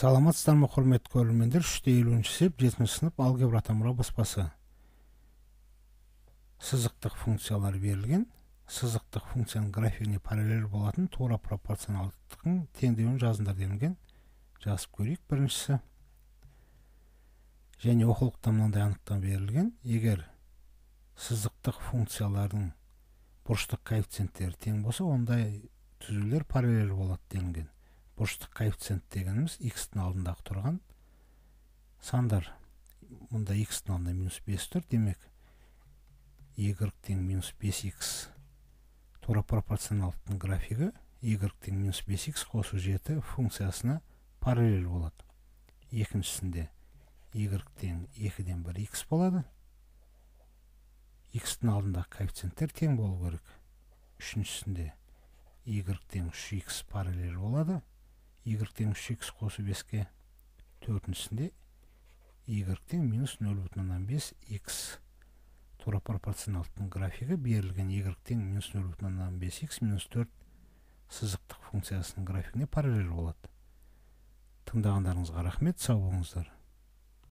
саламатсыздар ма құрметті көрермендер үш те елуінші сеп жетінші сынып алгебра тамыра баспасы сызықтық функциялар берілген сызықтық функцияның графигіне параллель болатын тура пропорционалдықтың теңдеуін жазыңдар делінген жазып көрейік біріншісі және оқулықта мынандай анықтама берілген егер сызықтық функциялардың бұрыштық коэффициенттері тең болса ондай түзулер параллель болады делінген бұрыштық коэффициент дегеніміз x тің алдында тұрған сандар мұнда x тің алдында минус 5 тұр демек y-тің минус 5x тура пропорционалдың графигі y минус 5x қосу жеті функциясына параллел болады екіншісінде y-тің 2-ден 1x болады x тің алдындағы коэффициенттер тең болу керек үшіншісінде y 3x параллель болады y-тең үш x қосу беске төртіншісінде y-тең минус нөл бүтін оннан бес x тура пропорционалдықтың графигі берілген y-тең минус нөл бүтін оннан x минус төрт сызықтық функциясының графигіне параллель болады тыңдағандарыңызға рахмет сау болыңыздар